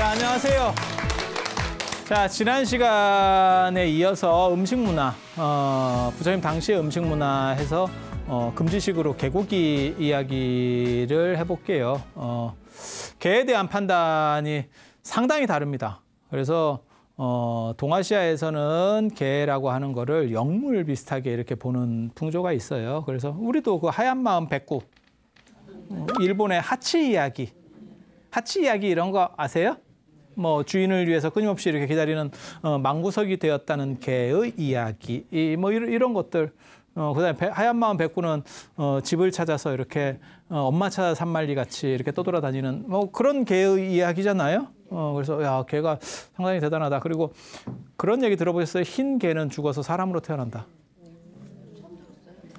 자, 안녕하세요. 자, 지난 시간에 이어서 음식 문화, 어, 부처님 당시의 음식 문화에서 어, 금지식으로 개고기 이야기를 해볼게요. 어, 개에 대한 판단이 상당히 다릅니다. 그래서 어, 동아시아에서는 개라고 하는 거를 영물 비슷하게 이렇게 보는 풍조가 있어요. 그래서 우리도 그 하얀 마음 백구, 어, 일본의 하치 이야기, 하치 이야기 이런 거 아세요? 뭐 주인을 위해서 끊임없이 이렇게 기다리는 어, 망구석이 되었다는 개의 이야기 이, 뭐 이런, 이런 것들 어, 그다음에 배, 하얀 마음 백구는 어, 집을 찾아서 이렇게 어, 엄마 찾아 산말리 같이 이렇게 떠돌아다니는 뭐 그런 개의 이야기잖아요. 어, 그래서 야 개가 상당히 대단하다. 그리고 그런 얘기 들어보셨어요? 흰 개는 죽어서 사람으로 태어난다.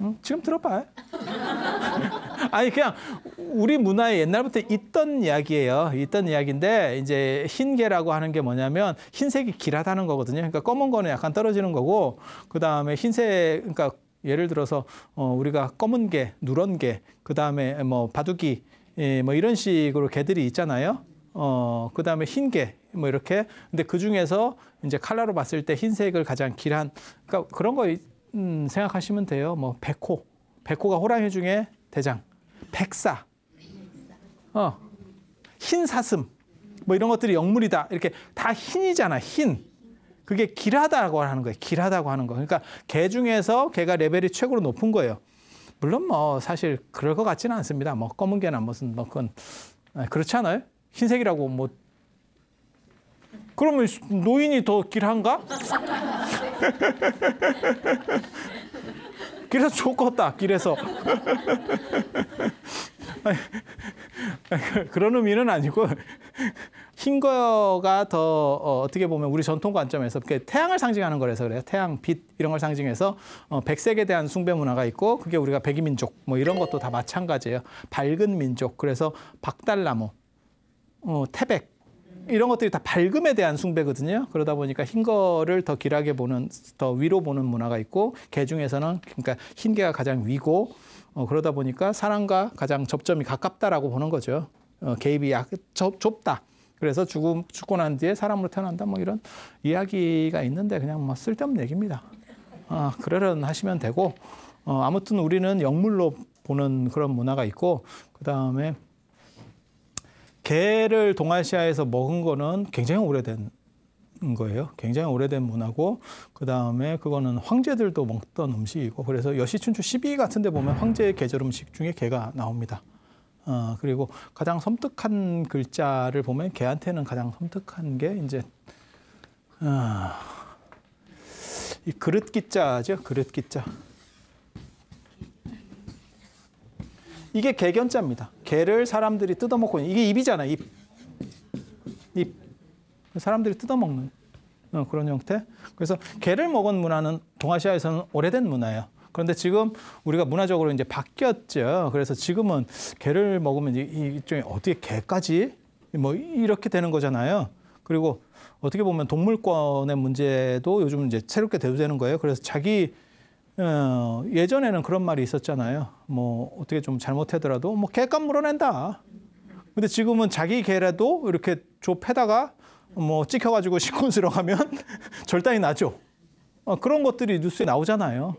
응? 지금 들어봐. 아니 그냥 우리 문화에 옛날부터 있던 이야기예요. 있던 이야기인데 이제 흰개라고 하는 게 뭐냐면 흰색이 길하다는 거거든요. 그러니까 검은 거는 약간 떨어지는 거고 그 다음에 흰색 그러니까 예를 들어서 어, 우리가 검은 개, 누런 개, 그 다음에 뭐 바둑이 예, 뭐 이런 식으로 개들이 있잖아요. 어, 그 다음에 흰 개, 뭐 이렇게. 근데 그 중에서 이제 칼라로 봤을 때 흰색을 가장 길한, 그러니까 그런 거 음, 생각하시면 돼요. 뭐 백호, 백호가 호랑이 중에 대장, 백사, 어, 흰 사슴, 뭐 이런 것들이 영물이다. 이렇게 다 흰이잖아, 흰. 그게 길하다고 하는 거예요. 길하다고 하는 거. 그러니까 개 중에서 개가 레벨이 최고로 높은 거예요. 물론 뭐 사실 그럴 것 같지는 않습니다. 뭐 검은 개나 무슨 뭐 그건 아, 그렇지 않아요? 흰색이라고 뭐 그러면 노인이 더 길한가? 길에서 죽었다, 길에서. 그런 의미는 아니고 흰 거가 더 어, 떻게 보면 우리 전통 관점에서 태양을 상징하는 거라서 그래요. 태양, 빛 이런 걸 상징해서 어, 백색에 대한 숭배 문화가 있고 그게 우리가 백이민족 뭐 이런 것도 다 마찬가지예요. 밝은 민족 그래서 박달나무, 어, 태백 이런 것들이 다 밝음에 대한 숭배거든요. 그러다 보니까 흰 거를 더 길하게 보는, 더 위로 보는 문화가 있고, 개 중에서는 그러니까 흰개가 가장 위고, 어, 그러다 보니까 사랑과 가장 접점이 가깝다라고 보는 거죠. 어, 개입이 약, 좁, 좁다. 그래서 죽음, 죽고 난 뒤에 사람으로 태어난다. 뭐 이런 이야기가 있는데 그냥 뭐 쓸데없는 얘기입니다. 아, 그러려는 하시면 되고, 어, 아무튼 우리는 영물로 보는 그런 문화가 있고, 그 다음에 개를 동아시아에서 먹은 거는 굉장히 오래된 거예요. 굉장히 오래된 문화고 그 다음에 그거는 황제들도 먹던 음식이고 그래서 여시춘추 12 같은데 보면 황제의 계절 음식 중에 개가 나옵니다. 어, 그리고 가장 섬뜩한 글자를 보면 개한테는 가장 섬뜩한 게 이제 어, 이 그릇 기자죠. 그릇 기자. 이게 개견자입니다. 개를 사람들이 뜯어먹고 이게 입이잖아, 입. 입. 사람들이 뜯어먹는 어, 그런 형태. 그래서 개를 먹은 문화는 동아시아에서는 오래된 문화예요. 그런데 지금 우리가 문화적으로 이제 바뀌었죠. 그래서 지금은 개를 먹으면 이쪽에 어떻게 개까지 뭐 이렇게 되는 거잖아요. 그리고 어떻게 보면 동물권의 문제도 요즘 이제 새롭게 대두되는 거예요. 그래서 자기 어, 예전에는 그런 말이 있었잖아요. 뭐 어떻게 좀 잘못하더라도 뭐 개값 물어낸다. 근데 지금은 자기 개라도 이렇게 조 패다가 뭐 찍혀가지고 시콘스러 가면 절단이 나죠. 어, 그런 것들이 뉴스에 나오잖아요.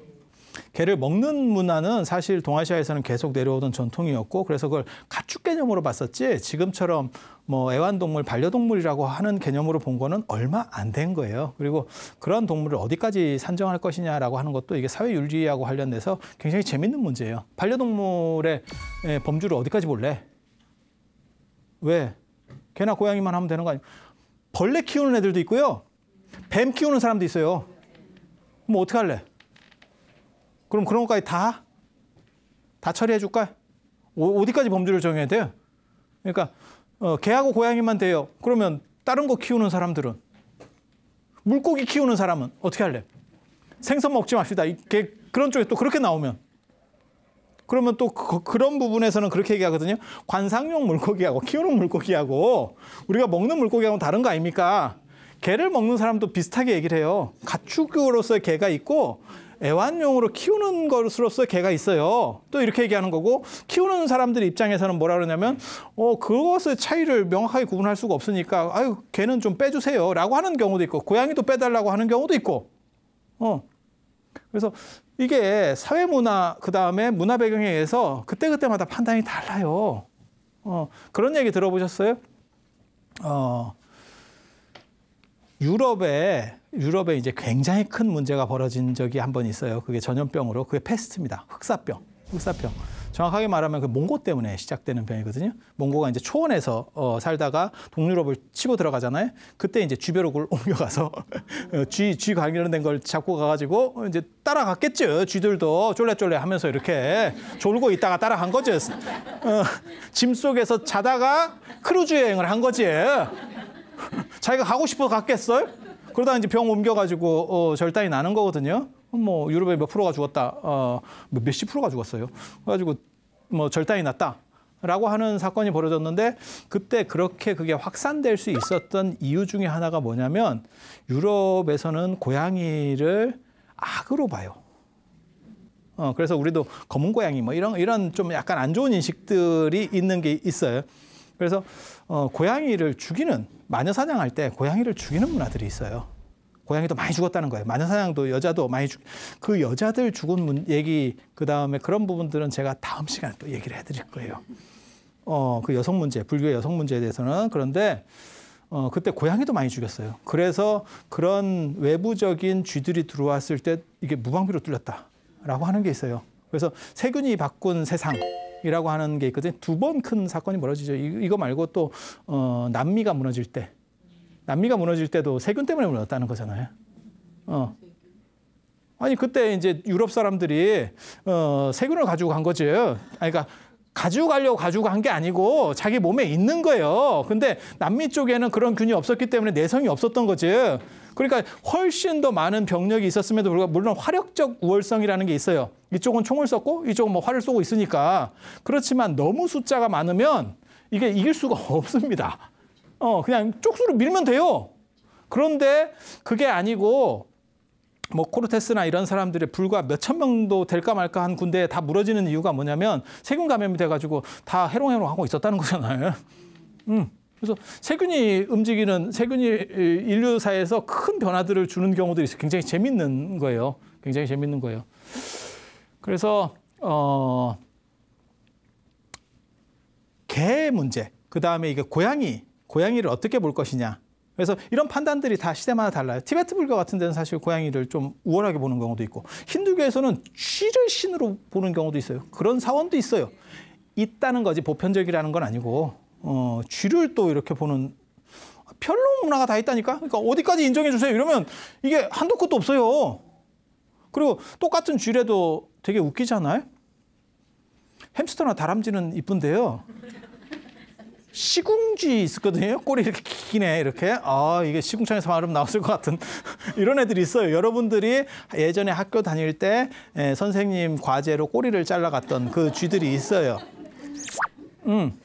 개를 먹는 문화는 사실 동아시아에서는 계속 내려오던 전통이었고 그래서 그걸 가축 개념으로 봤었지 지금처럼 뭐 애완동물, 반려동물이라고 하는 개념으로 본 거는 얼마 안 된 거예요. 그리고 그런 동물을 어디까지 산정할 것이냐라고 하는 것도 이게 사회윤리하고 관련돼서 굉장히 재밌는 문제예요. 반려동물의 예, 범주를 어디까지 볼래? 왜? 개나 고양이만 하면 되는 거 아니에요? 벌레 키우는 애들도 있고요. 뱀 키우는 사람도 있어요. 뭐 어떻게 할래? 그럼 그런 것까지 다, 다 처리해 줄까요? 어디까지 범주를 정해야 돼요? 그러니까, 어, 개하고 고양이만 돼요. 그러면 다른 거 키우는 사람들은? 물고기 키우는 사람은 어떻게 할래? 생선 먹지 맙시다. 개, 그런 쪽에 또 그렇게 나오면. 그러면 또 그, 런 부분에서는 그렇게 얘기하거든요. 관상용 물고기하고 키우는 물고기하고 우리가 먹는 물고기하고 다른 거 아닙니까? 개를 먹는 사람도 비슷하게 얘기를 해요. 가축으로서의 개가 있고 애완용으로 키우는 것으로서 개가 있어요. 또 이렇게 얘기하는 거고 키우는 사람들 입장에서는 뭐라 그러냐면 어 그것의 차이를 명확하게 구분할 수가 없으니까 아유 개는 좀 빼주세요라고 하는 경우도 있고 고양이도 빼달라고 하는 경우도 있고 어 그래서 이게 사회 문화 그 다음에 문화 배경에 의해서 그때 그때마다 판단이 달라요. 어 그런 얘기 들어보셨어요? 어 유럽에 유럽에 이제 굉장히 큰 문제가 벌어진 적이 한 번 있어요. 그게 전염병으로 그게 패스트입니다. 흑사병, 흑사병. 정확하게 말하면 그 몽고 때문에 시작되는 병이거든요. 몽고가 이제 초원에서 어, 살다가 동유럽을 치고 들어가잖아요. 그때 이제 쥐벼룩을 옮겨가서 어, 쥐, 쥐 관련된 걸 잡고 가가지고 이제 따라갔겠죠. 쥐들도 쫄래쫄래 하면서 이렇게 졸고 있다가 따라간 거죠. 어, 짐 속에서 자다가 크루즈 여행을 한 거지. 자기가 가고 싶어서 갔겠어요? 그러다 이제 병 옮겨가지고 어, 절단이 나는 거거든요. 뭐 유럽의 몇 프로가 죽었다, 어, 뭐 몇십 프로가 죽었어요. 그래가지고 뭐 절단이 났다. 라고 하는 사건이 벌어졌는데 그때 그렇게 그게 확산될 수 있었던 이유 중에 하나가 뭐냐면 유럽에서는 고양이를 악으로 봐요. 어, 그래서 우리도 검은 고양이 뭐 이런 이런 좀 약간 안 좋은 인식들이 있는 게 있어요. 그래서 어, 고양이를 죽이는 마녀 사냥할 때 고양이를 죽이는 문화들이 있어요. 고양이도 많이 죽었다는 거예요. 마녀 사냥도 여자도 많이 죽. 그 여자들 죽은 문, 얘기 그 다음에 그런 부분들은 제가 다음 시간에 또 얘기를 해드릴 거예요. 어, 그 여성 문제, 불교 여성 문제에 대해서는 그런데 어, 그때 고양이도 많이 죽였어요. 그래서 그런 외부적인 쥐들이 들어왔을 때 이게 무방비로 뚫렸다라고 하는 게 있어요. 그래서 세균이 바꾼 세상. 이라고 하는 게 있거든요. 두번 큰 사건이 벌어지죠. 이거 말고 또 어, 남미가 무너질 때, 남미가 무너질 때도 세균 때문에 무너졌다는 거잖아요. 어. 아니 그때 이제 유럽 사람들이 어, 세균을 가지고 간 거지. 그러니까 가지 가려고 가지고 간 게 아니고 자기 몸에 있는 거예요. 근데 남미 쪽에는 그런 균이 없었기 때문에 내성이 없었던 거지. 그러니까 훨씬 더 많은 병력이 있었음에도 불구하고 물론 화력적 우월성이라는 게 있어요. 이쪽은 총을 쐈고 이쪽은 뭐 활을 쏘고 있으니까 그렇지만 너무 숫자가 많으면 이게 이길 수가 없습니다. 어 그냥 쪽수로 밀면 돼요. 그런데 그게 아니고 뭐 코르테스나 이런 사람들의 불과 몇천 명도 될까 말까 한 군대에 다 무너지는 이유가 뭐냐면 세균 감염이 돼가지고 다 해롱해롱 하고 있었다는 거잖아요. 음. 그래서 세균이 움직이는 세균이 인류사에서 큰 변화들을 주는 경우도 있어 요 굉장히 재밌는 거예요. 굉장히 재밌는 거예요. 그래서 어, 개 문제, 그 다음에 이게 고양이, 고양이를 어떻게 볼 것이냐. 그래서 이런 판단들이 다 시대마다 달라요. 티베트 불교 같은 데는 사실 고양이를 좀 우월하게 보는 경우도 있고, 힌두교에서는 쥐를 신으로 보는 경우도 있어요. 그런 사원도 있어요. 있다는 거지 보편적이라는 건 아니고. 어, 쥐를 또 이렇게 보는 별로 문화가 다 있다니까. 그러니까 어디까지 인정해 주세요. 이러면 이게 한도 끝도 없어요. 그리고 똑같은 쥐래도 되게 웃기잖아요. 햄스터나 다람쥐는 이쁜데요. 시궁쥐 있었거든요. 꼬리 이렇게 기네 이렇게. 아 이게 시궁창에서 말하면 나왔을 것 같은 이런 애들이 있어요. 여러분들이 예전에 학교 다닐 때 예, 선생님 과제로 꼬리를 잘라갔던 그 쥐들이 있어요. 음.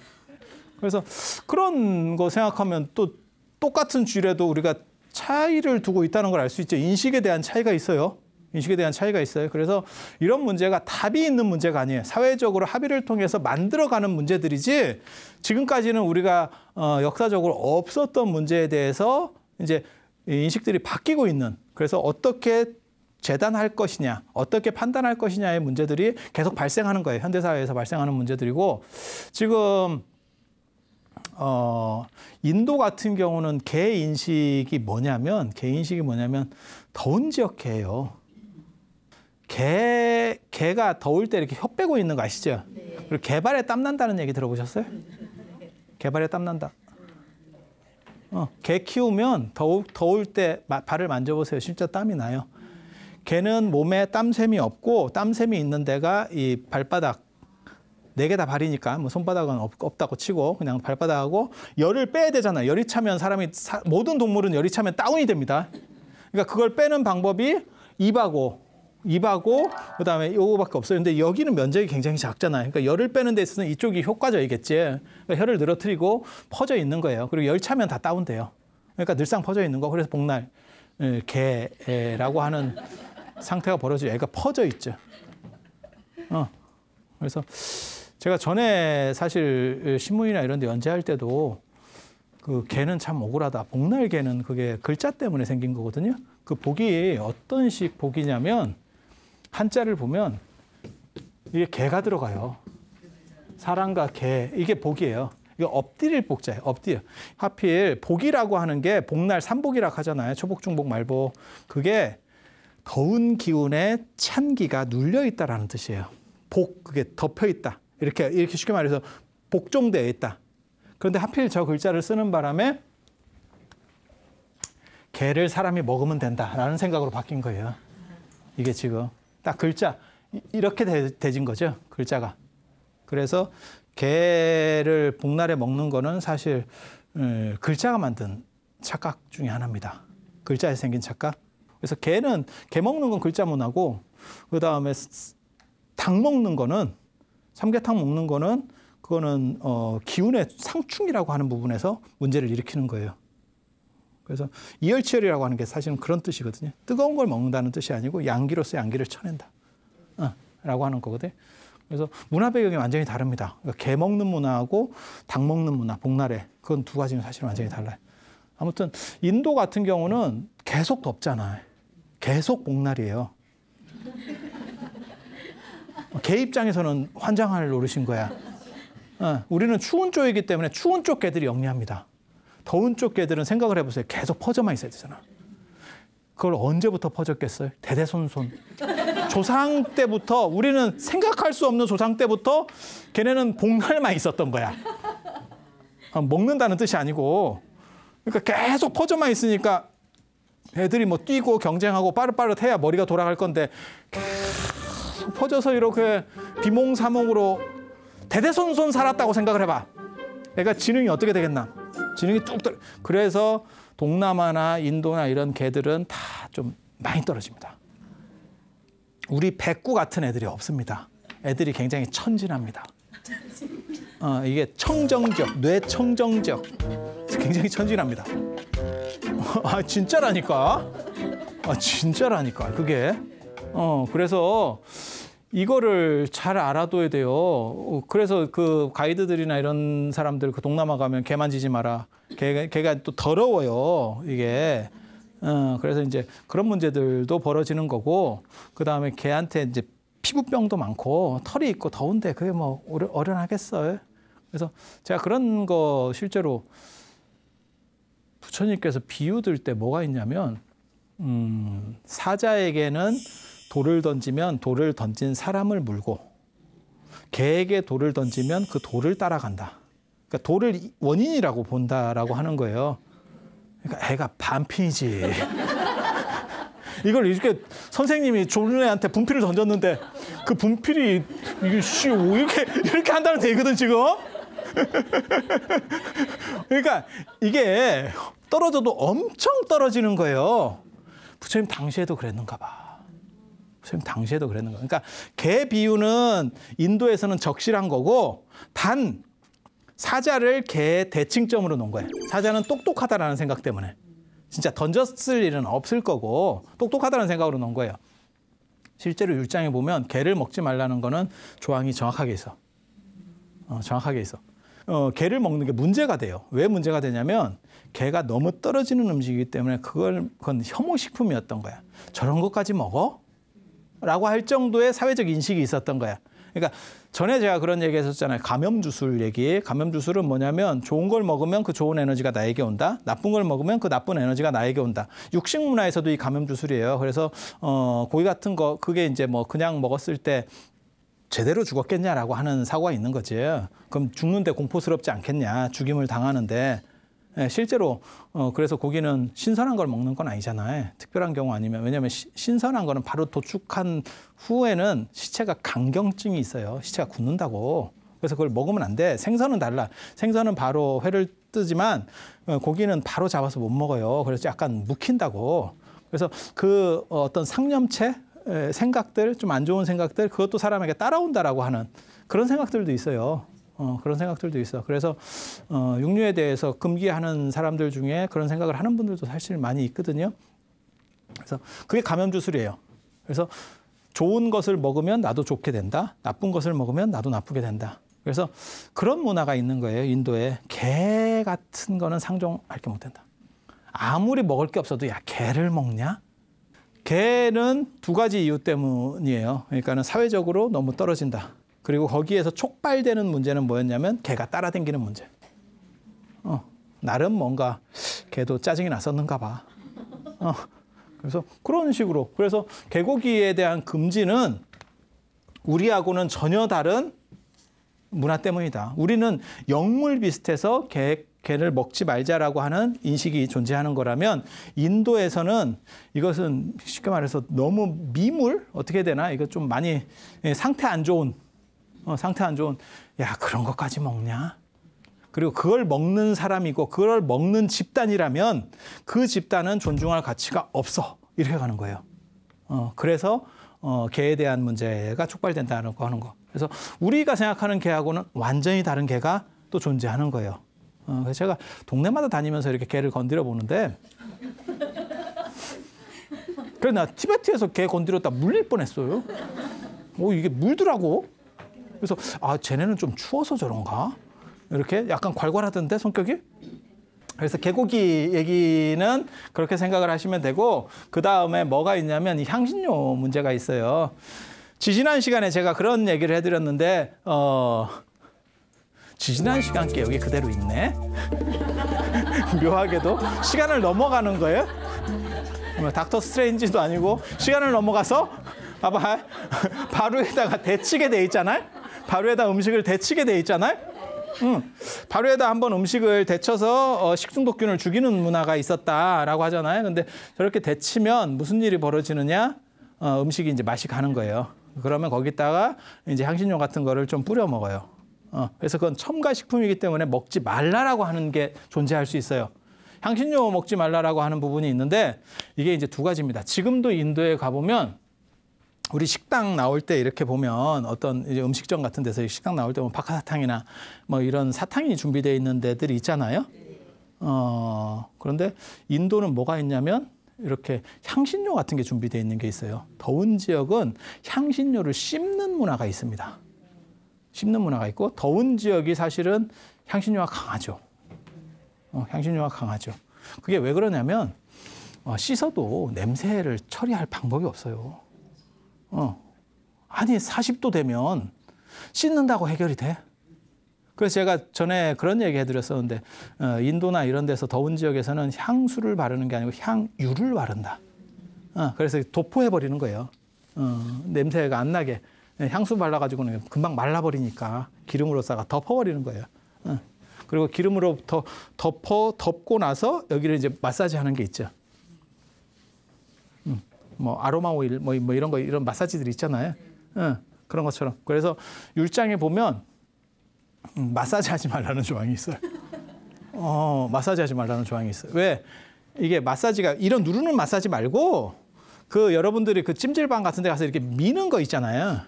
그래서 그런 거 생각하면 또 똑같은 줄에도 우리가 차이를 두고 있다는 걸 알 수 있죠. 인식에 대한 차이가 있어요. 인식에 대한 차이가 있어요. 그래서 이런 문제가 답이 있는 문제가 아니에요. 사회적으로 합의를 통해서 만들어가는 문제들이지 지금까지는 우리가 어, 역사적으로 없었던 문제에 대해서 이제 인식들이 바뀌고 있는 그래서 어떻게 재단할 것이냐, 어떻게 판단할 것이냐의 문제들이 계속 발생하는 거예요. 현대사회에서 발생하는 문제들이고 지금 어, 인도 같은 경우는 개 인식이 뭐냐면 개 인식이 뭐냐면 더운 지역 개예요. 개 개가 더울 때 이렇게 혀 빼고 있는 거 아시죠? 네. 그리고 개발에 땀 난다는 얘기 들어보셨어요? 개발에 땀 난다. 어, 개 키우면 더우, 더울 때 마, 발을 만져보세요. 진짜 땀이 나요. 개는 몸에 땀샘이 없고 땀샘이 있는 데가 이 발바닥 네개다 발이니까 뭐 손바닥은 없, 다고 치고 그냥 발바닥하고 열을 빼야 되잖아요. 열이 차면 사람이 사, 모든 동물은 열이 차면 다운이 됩니다. 그러니까 그걸 빼는 방법이 입하고 입하고 그다음에 요거밖에 없어요. 근데 여기는 면적이 굉장히 작잖아요. 그러니까 열을 빼는 데 있어서는 이쪽이 효과적이겠지. 그러니까 혀를 늘어뜨리고 퍼져 있는 거예요. 그리고 열 차면 다 다운돼요. 그러니까 늘상 퍼져 있는 거. 그래서 복날 예, 개라고 하는 상태가 벌어지죠. 애가 퍼져 있죠. 어. 그래서 제가 전에 사실 신문이나 이런 데 연재할 때도 그 개는 참 억울하다. 복날 개는 그게 글자 때문에 생긴 거거든요. 그 복이 어떤 식 복이냐면 한자를 보면 이게 개가 들어가요. 사랑과 개 이게 복이에요. 이거 엎드릴 복자예요. 엎드려. 하필 복이라고 하는 게 복날 삼복이라고 하잖아요. 초복, 중복, 말복. 그게 더운 기운에 찬 기가 눌려 있다라는 뜻이에요. 복 그게 덮여 있다. 이렇게 이렇게 쉽게 말해서 복종되어 있다. 그런데 하필 저 글자를 쓰는 바람에 개를 사람이 먹으면 된다라는 생각으로 바뀐 거예요. 이게 지금 딱 글자 이렇게 되, 진 거죠. 글자가. 그래서 개를 복날에 먹는 거는 사실 글자가 만든 착각 중의 하나입니다. 글자에 생긴 착각. 그래서 개는 개 먹는 건 글자 문화고 그 다음에 닭 먹는 거는 삼계탕 먹는 거는 그거는 어, 기운의 상충이라고 하는 부분에서 문제를 일으키는 거예요. 그래서 이열치열이라고 하는 게 사실은 그런 뜻이거든요. 뜨거운 걸 먹는다는 뜻이 아니고 양기로서 양기를 쳐낸다. 어, 라고 하는 거거든요. 그래서 문화 배경이 완전히 다릅니다. 그러니까 개 먹는 문화하고 닭 먹는 문화, 복날에 그건 두 가지는 사실 완전히 달라요. 아무튼 인도 같은 경우는 계속 덥잖아요. 계속 복날이에요. 개 입장에서는 환장할 노릇인 거야. 어, 우리는 추운 쪽이기 때문에 추운 쪽 개들이 영리합니다. 더운 쪽 개들은 생각을 해보세요. 계속 퍼져만 있어야 되잖아. 그걸 언제부터 퍼졌겠어요? 대대손손. 조상 때부터 우리는 생각할 수 없는 조상 때부터 걔네는 복날만 있었던 거야. 아, 먹는다는 뜻이 아니고 그러니까 계속 퍼져만 있으니까 애들이 뭐 뛰고 경쟁하고 빠릇빠릇해야 머리가 돌아갈 건데 쫙 퍼져서 이렇게 비몽사몽으로 대대손손 살았다고 생각을 해봐. 애가 지능이 어떻게 되겠나? 지능이 뚝 떨. 그래서 동남아나 인도나 이런 개들은 다 좀 많이 떨어집니다. 우리 백구 같은 애들이 없습니다. 애들이 굉장히 천진합니다. 어, 이게 청정적, 뇌 청정적. 굉장히 천진합니다. 아, 진짜라니까. 아, 진짜라니까. 그게. 어, 그래서 이거를 잘 알아둬야 돼요. 그래서 그 가이드들이나 이런 사람들 그 동남아 가면 개 만지지 마라. 개, 개가 또 더러워요. 이게. 어, 그래서 이제 그런 문제들도 벌어지는 거고, 그 다음에 개한테 이제 피부병도 많고, 털이 있고 더운데 그게 뭐 어련하겠어요. 그래서 제가 그런 거 실제로 부처님께서 비유들 때 뭐가 있냐면, 음, 사자에게는 돌을 던지면 돌을 던진 사람을 물고 개에게 돌을 던지면 그 돌을 따라간다. 그러니까 돌을 원인이라고 본다라고 하는 거예요. 그러니까 애가 반피이지 이걸 이렇게 선생님이 조 졸애한테 분필을 던졌는데 그 분필이 이게 씨 이렇게 이렇게 한다는 얘기거든 지금. 그러니까 이게 떨어져도 엄청 떨어지는 거예요. 부처님 당시에도 그랬는가 봐. 선생님 당시에도 그랬는 거예요. 그러니까 개 비유는 인도에서는 적실한 거고 단 사자를 개 대칭점으로 놓은 거예요. 사자는 똑똑하다라는 생각 때문에 진짜 던졌을 일은 없을 거고 똑똑하다는 생각으로 놓은 거예요. 실제로 율장에 보면 개를 먹지 말라는 거는 조항이 정확하게 있어. 어, 정확하게 있어. 어, 개를 먹는 게 문제가 돼요. 왜 문제가 되냐면 개가 너무 떨어지는 음식이기 때문에 그걸 그건 혐오식품이었던 거야. 저런 것까지 먹어? 라고 할 정도의 사회적 인식이 있었던 거야. 그러니까 전에 제가 그런 얘기 했었잖아요. 감염주술 얘기. 감염주술은 뭐냐면 좋은 걸 먹으면 그 좋은 에너지가 나에게 온다. 나쁜 걸 먹으면 그 나쁜 에너지가 나에게 온다. 육식 문화에서도 이 감염주술이에요. 그래서 어, 고기 같은 거 그게 이제 뭐 그냥 먹었을 때 제대로 죽었겠냐라고 하는 사고가 있는 거지. 그럼 죽는데 공포스럽지 않겠냐. 죽임을 당하는데. 예, 실제로 어, 그래서 고기는 신선한 걸 먹는 건 아니잖아요. 특별한 경우 아니면 왜냐하면 시, 신선한 거는 바로 도축한 후에는 시체가 강경증이 있어요. 시체가 굳는다고. 그래서 그걸 먹으면 안 돼. 생선은 달라. 생선은 바로 회를 뜨지만 어, 고기는 바로 잡아서 못 먹어요. 그래서 약간 묵힌다고. 그래서 그 어, 어떤 상념체 생각들 좀 안 좋은 생각들 그것도 사람에게 따라온다라고 하는 그런 생각들도 있어요. 어, 그런 생각들도 있어. 그래서 어, 육류에 대해서 금기하는 사람들 중에 그런 생각을 하는 분들도 사실 많이 있거든요. 그래서 그게 감염 주술이에요. 그래서 좋은 것을 먹으면 나도 좋게 된다. 나쁜 것을 먹으면 나도 나쁘게 된다. 그래서 그런 문화가 있는 거예요. 인도에 개 같은 거는 상종할 게 못 된다. 아무리 먹을 게 없어도 야 개를 먹냐? 개는 두 가지 이유 때문이에요. 그러니까는 사회적으로 너무 떨어진다. 그리고 거기에서 촉발되는 문제는 뭐였냐면 걔가 따라댕기는 문제. 어, 나름 뭔가 걔도 짜증이 났었는가 봐. 어, 그래서 그런 식으로. 그래서 개고기에 대한 금지는 우리하고는 전혀 다른 문화 때문이다. 우리는 영물 비슷해서 개, 개를 먹지 말자라고 하는 인식이 존재하는 거라면 인도에서는 이것은 쉽게 말해서 너무 미물 어떻게 되나 이거 좀 많이 예, 상태 안 좋은 어, 상태 안 좋은 야 그런 것까지 먹냐? 그리고 그걸 먹는 사람이고 그걸 먹는 집단이라면 그 집단은 존중할 가치가 없어 이렇게 가는 거예요. 어, 그래서 어, 개에 대한 문제가 촉발된다는 거 하는 거. 그래서 우리가 생각하는 개하고는 완전히 다른 개가 또 존재하는 거예요. 어, 그래서 제가 동네마다 다니면서 이렇게 개를 건드려 보는데 그래 나 티베트에서 개 건드렸다 물릴 뻔했어요. 오 이게 물더라고. 그래서 아 쟤네는 좀 추워서 저런가? 이렇게 약간 괄괄하던데 성격이? 그래서 개고기 얘기는 그렇게 생각을 하시면 되고 그 다음에 뭐가 있냐면 이 향신료 문제가 있어요. 지지난 시간에 제가 그런 얘기를 해드렸는데 어 지지난 시간 께 여기 그대로 있네. 묘하게도 시간을 넘어가는 거예요. 뭐, 닥터 스트레인지도 아니고 시간을 넘어가서 봐봐 바로에다가 대치게 돼 있잖아요. 바로에다 음식을 데치게 돼 있잖아요. 음, 발효에다 한번 음식을 데쳐서 어, 식중독균을 죽이는 문화가 있었다라고 하잖아요. 근데 저렇게 데치면 무슨 일이 벌어지느냐? 어, 음식이 이제 맛이 가는 거예요. 그러면 거기다가 이제 향신료 같은 거를 좀 뿌려 먹어요. 어, 그래서 그건 첨가 식품이기 때문에 먹지 말라라고 하는 게 존재할 수 있어요. 향신료 먹지 말라라고 하는 부분이 있는데 이게 이제 두 가지입니다. 지금도 인도에 가보면 우리 식당 나올 때 이렇게 보면 어떤 이제 음식점 같은 데서 식당 나올 때 보면 뭐 박하사탕이나 뭐 이런 사탕이 준비되어 있는 데들이 있잖아요. 어, 그런데 인도는 뭐가 있냐면 이렇게 향신료 같은 게 준비되어 있는 게 있어요. 더운 지역은 향신료를 씹는 문화가 있습니다. 씹는 문화가 있고 더운 지역이 사실은 향신료가 강하죠. 어, 향신료가 강하죠. 그게 왜 그러냐면 어, 씻어도 냄새를 처리할 방법이 없어요. 어. 아니, 40도 되면 씻는다고 해결이 돼? 그래서 제가 전에 그런 얘기 해드렸었는데, 어, 인도나 이런 데서 더운 지역에서는 향수를 바르는 게 아니고 향유를 바른다. 어, 그래서 도포해버리는 거예요. 어, 냄새가 안 나게. 예, 향수 발라가지고는 금방 말라버리니까 기름으로 싸가 덮어버리는 거예요. 어. 그리고 기름으로부터 덮어, 덮고 나서 여기를 이제 마사지 하는 게 있죠. 뭐 아로마 오일 뭐, 뭐, 이런 거 이런 마사지들 있잖아요. 응, 예, 그런 것처럼. 그래서 율장에 보면 음, 마사지 하지 말라는 조항이 있어요. 어, 마사지 하지 말라는 조항이 있어요. 왜? 이게 마사지가 이런 누르는 마사지 말고 그 여러분들이 그 찜질방 같은 데 가서 이렇게 미는 거 있잖아요.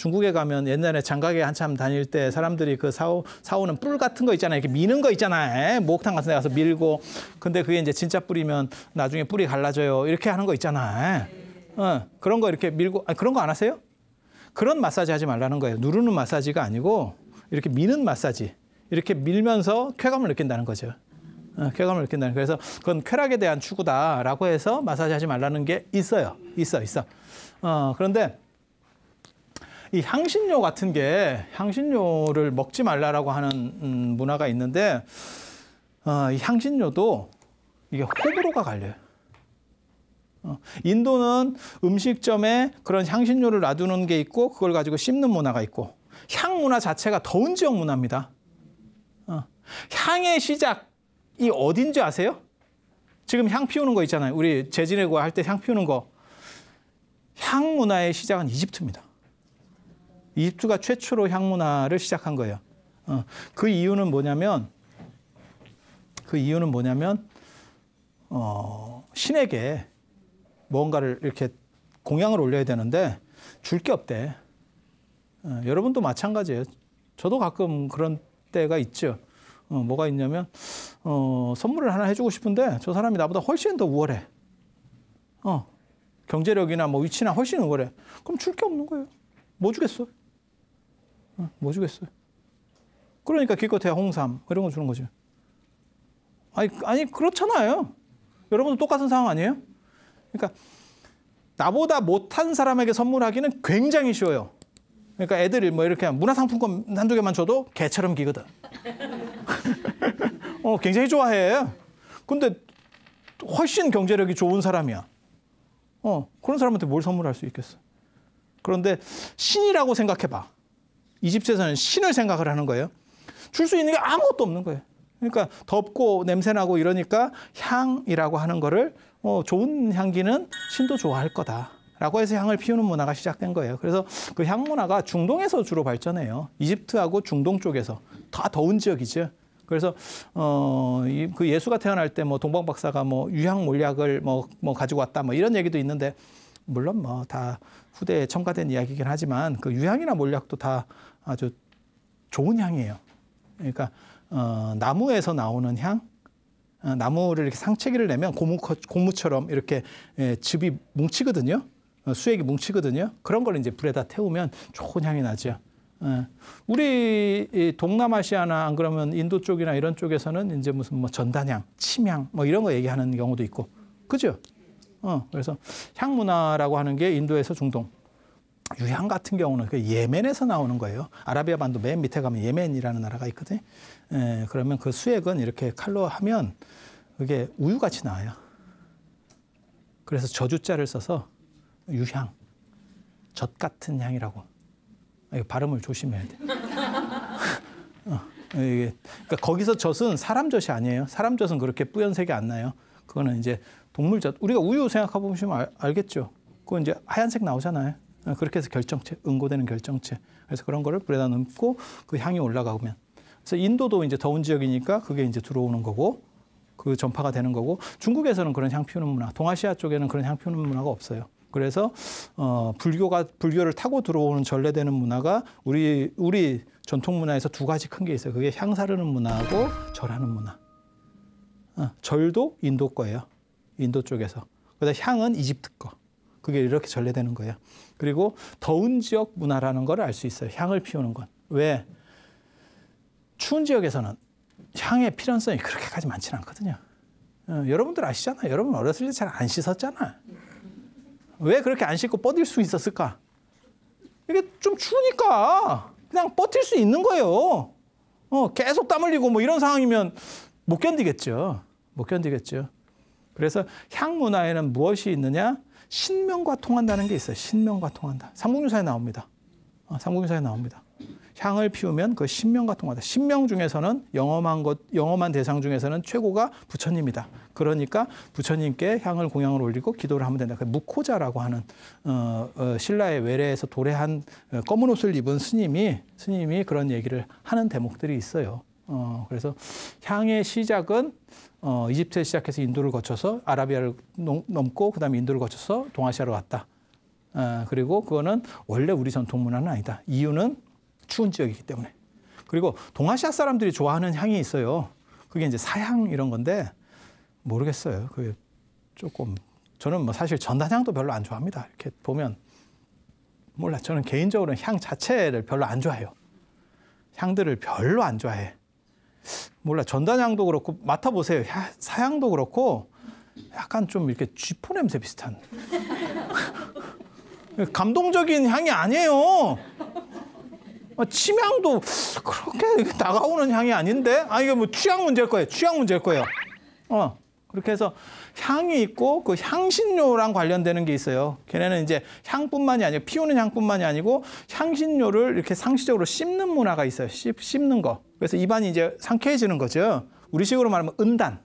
중국에 가면 옛날에 장가게 한참 다닐 때 사람들이 그 사오, 사오는 뿔 같은 거 있잖아요. 이렇게 미는 거 있잖아요. 예? 목탕 같은 데 가서 밀고. 근데 그게 이제 진짜 뿔이면 나중에 뿔이 갈라져요. 이렇게 하는 거 있잖아요. 예? 어, 그런 거 이렇게 밀고, 아, 그런 거 안 하세요? 그런 마사지 하지 말라는 거예요. 누르는 마사지가 아니고 이렇게 미는 마사지. 이렇게 밀면서 쾌감을 느낀다는 거죠. 어, 쾌감을 느낀다는 거예요. 그래서 그건 쾌락에 대한 추구다라고 해서 마사지 하지 말라는 게 있어요. 있어, 있어. 어, 그런데 이 향신료 같은 게 향신료를 먹지 말라라고 하는 음, 문화가 있는데 어, 이 향신료도 이게 호불호가 갈려요. 어, 인도는 음식점에 그런 향신료를 놔두는 게 있고 그걸 가지고 씹는 문화가 있고 향 문화 자체가 더운 지역 문화입니다. 어, 향의 시작이 어딘지 아세요? 지금 향 피우는 거 있잖아요. 우리 재진해고 할 때 향 피우는 거. 향 문화의 시작은 이집트입니다. 이집트가 최초로 향문화를 시작한 거예요. 어, 그 이유는 뭐냐면 그 이유는 뭐냐면 어, 신에게 뭔가를 이렇게 공양을 올려야 되는데 줄 게 없대. 어, 여러분도 마찬가지예요. 저도 가끔 그런 때가 있죠. 어, 뭐가 있냐면 어, 선물을 하나 해주고 싶은데 저 사람이 나보다 훨씬 더 우월해. 어, 경제력이나 뭐 위치나 훨씬 우월해. 그럼 줄 게 없는 거예요. 뭐 주겠어? 뭐 주겠어요? 그러니까 기껏해야 홍삼 뭐 이런 거 주는 거죠. 아니 아니 그렇잖아요. 여러분도 똑같은 상황 아니에요? 그러니까 나보다 못한 사람에게 선물하기는 굉장히 쉬워요. 그러니까 애들이 뭐 이렇게 문화상품권 한두 개만 줘도 개처럼 기거든. 어, 굉장히 좋아해. 근데 훨씬 경제력이 좋은 사람이야. 어, 그런 사람한테 뭘 선물할 수 있겠어. 그런데 신이라고 생각해봐. 이집트에서는 신을 생각을 하는 거예요. 줄 수 있는 게 아무것도 없는 거예요. 그러니까 덥고 냄새나고 이러니까 향이라고 하는 거를 어, 좋은 향기는 신도 좋아할 거다. 라고 해서 향을 피우는 문화가 시작된 거예요. 그래서 그 향 문화가 중동에서 주로 발전해요. 이집트하고 중동 쪽에서 다 더운 지역이죠. 그래서 어그 예수가 태어날 때 뭐 동방 박사가 뭐 유향 몰약을 뭐 뭐 가지고 왔다 뭐 이런 얘기도 있는데 물론 뭐 다 후대에 첨가된 이야기긴 하지만 그 유향이나 몰약도 다 아주 좋은 향이에요. 그러니까 어, 나무에서 나오는 향, 어, 나무를 이렇게 상체기를 내면 고무, 고무처럼 이렇게 예, 즙이 뭉치거든요. 어, 수액이 뭉치거든요. 그런 걸 이제 불에다 태우면 좋은 향이 나죠. 예. 우리 동남아시아나 안 그러면 인도 쪽이나 이런 쪽에서는 이제 무슨 뭐 전단향, 침향 뭐 이런 거 얘기하는 경우도 있고, 그죠? 어, 그래서 향 문화라고 하는 게 인도에서 중동, 유향 같은 경우는 그 예멘에서 나오는 거예요. 아라비아 반도 맨 밑에 가면 예멘이라는 나라가 있거든. 에, 예, 그러면 그 수액은 이렇게 칼로 하면 그게 우유같이 나와요. 그래서 저주자를 써서 유향, 젖 같은 향이라고. 발음을 조심해야 돼. 어, 이게 그러니까 거기서 젖은 사람 젖이 아니에요. 사람 젖은 그렇게 뿌연색이 안 나요. 그거는 이제 동물 젖. 우리가 우유 생각해 보시면 알, 알겠죠. 그 이제 하얀색 나오잖아요. 어, 그렇게 해서 결정체, 응고되는 결정체. 그래서 그런 거를 불에다 넣고 그 향이 올라가면. 그래서 인도도 이제 더운 지역이니까 그게 이제 들어오는 거고 그 전파가 되는 거고 중국에서는 그런 향 피우는 문화, 동아시아 쪽에는 그런 향 피우는 문화가 없어요. 그래서 어 불교가 불교를 타고 들어오는 전래되는 문화가 우리 우리 전통 문화에서 두 가지 큰 게 있어요. 그게 향사르는 문화하고 절하는 문화. 어, 절도 인도 거예요. 인도 쪽에서. 그다음 향은 이집트 거. 그게 이렇게 전래되는 거예요. 그리고 더운 지역 문화라는 걸 알 수 있어요. 향을 피우는 건. 왜? 추운 지역에서는 향의 필연성이 그렇게까지 많지는 않거든요. 어, 여러분들 아시잖아요. 여러분 어렸을 때 잘 안 씻었잖아. 왜 그렇게 안 씻고 뻗을 수 있었을까? 이게 좀 추우니까 그냥 버틸 수 있는 거예요. 어, 계속 땀 흘리고 뭐 이런 상황이면 못 견디겠죠. 못 견디겠죠. 그래서 향 문화에는 무엇이 있느냐? 신명과 통한다는 게 있어요. 신명과 통한다. 삼국유사에 나옵니다. 어, 삼국유사에 나옵니다. 향을 피우면 그 신명과 통하다. 신명 중에서는 영험한 것, 영험한 대상 중에서는 최고가 부처님이다. 그러니까 부처님께 향을 공양을 올리고 기도를 하면 된다. 그 무코자라고 하는 어, 어, 신라의 외래에서 도래한 어, 검은 옷을 입은 스님이 스님이 그런 얘기를 하는 대목들이 있어요. 어, 그래서 향의 시작은 어, 이집트에 시작해서 인도를 거쳐서 아라비아를 넘고 그다음에 인도를 거쳐서 동아시아로 왔다. 어, 그리고 그거는 원래 우리 전통 문화는 아니다. 이유는 추운 지역이기 때문에. 그리고 동아시아 사람들이 좋아하는 향이 있어요. 그게 이제 사향 이런 건데 모르겠어요. 그 조금 저는 뭐 사실 전단향도 별로 안 좋아합니다. 이렇게 보면 몰라. 저는 개인적으로향 자체를 별로 안 좋아해요. 향들을 별로 안 좋아해. 몰라 전단향도 그렇고 맡아보세요. 사향도 그렇고 약간 좀 이렇게 쥐포 냄새 비슷한 감동적인 향이 아니에요. 치명도 어, 그렇게 다가오는 향이 아닌데 아 이게 뭐 취향 문제일 거예요. 취향 문제일 거예요. 어 그렇게 해서 향이 있고 그 향신료랑 관련되는 게 있어요. 걔네는 이제 향뿐만이 아니고 피우는 향뿐만이 아니고 향신료를 이렇게 상시적으로 씹는 문화가 있어요. 씹, 씹는 거. 그래서 입안이 이제 상쾌해지는 거죠. 우리식으로 말하면 은단,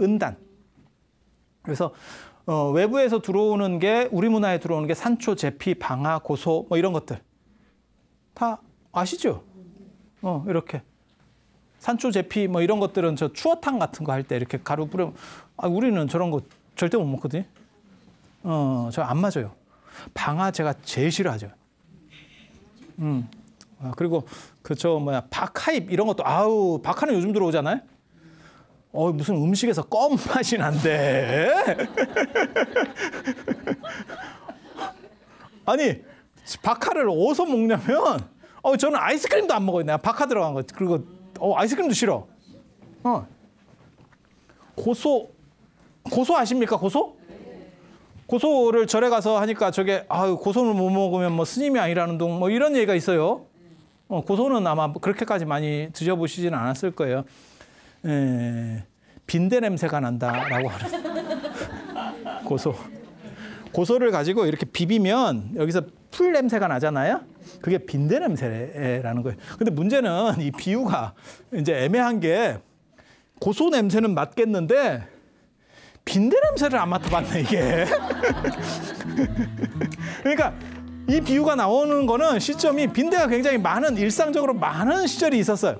은단. 그래서 어, 외부에서 들어오는 게 우리 문화에 들어오는 게 산초, 제피, 방아, 고소 뭐 이런 것들 다 아시죠? 어 이렇게 산초, 제피 뭐 이런 것들은 저 추어탕 같은 거 할 때 이렇게 가루 뿌려 아, 우리는 저런 거 절대 못 먹거든요. 어저 안 맞아요. 방아 제가 제일 싫어하죠. 음 아, 그리고 그렇죠. 뭐야 박하잎 이런 것도 아우 박하는 요즘 들어오잖아요. 어 무슨 음식에서 껌 맛이 난데 아니 박하를 어디서 먹냐면 어 저는 아이스크림도 안 먹어요. 내가 박하 들어간 거 그리고 어 아이스크림도 싫어. 어 고소 고소 아십니까 고소? 고소를 절에 가서 하니까 저게 아유 고소를 못 먹으면 뭐 스님이 아니라는 둥뭐 이런 얘기가 있어요. 어, 고소는 그 아마 그렇게까지 많이 드셔보시지는 않았을 거예요. 에, 예, 빈대 냄새가 난다라고 하는 고소. 고소를 가지고 이렇게 비비면 여기서 풀 냄새가 나잖아요. 그게 빈대 냄새라는 거예요. 근데 문제는 이 비유가 이제 애매한 게 고소 냄새는 맡겠는데 빈대 냄새를 안 맡아봤네 이게. 그러니까 이 비유가 나오는 거는 시점이 빈대가 굉장히 많은 일상적으로 많은 시절이 있었어요.